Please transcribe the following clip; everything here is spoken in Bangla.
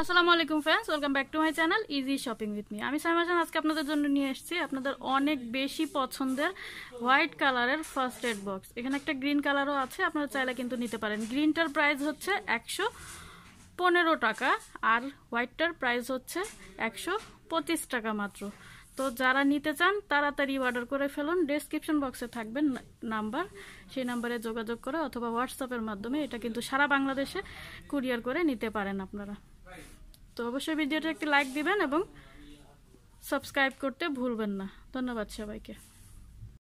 আসসালামু আলাইকুম friends welcome back to my channel easy shopping with me আমি সাইমা জান আজকে আপনাদের জন্য নিয়ে এসেছি আপনাদের অনেক বেশি পছন্দের হোয়াইট কালারের ফার্স্ট এড বক্স এখানে একটা গ্রিন কালারও আছে আপনারা চাইলে কিন্তু নিতে পারেন গ্রিনটার প্রাইস হচ্ছে একশো পনেরো টাকা আর হোয়াইটটার প্রাইস হচ্ছে একশো পঁচিশ টাকা মাত্র তো যারা নিতে চান তাড়াতাড়ি অর্ডার করে ফেলুন ডিসক্রিপশন বক্সে থাকবেন নাম্বার সেই নাম্বারে যোগাযোগ করে অথবা হোয়াটসঅ্যাপের মাধ্যমে এটা কিন্তু সারা বাংলাদেশে কুরিয়ার করে নিতে পারেন আপনারা তো অবশ্যই ভিডিওটা একটি লাইক দিবেন এবং সাবস্ক্রাইব করতে ভুলবেন না ধন্যবাদ সবাইকে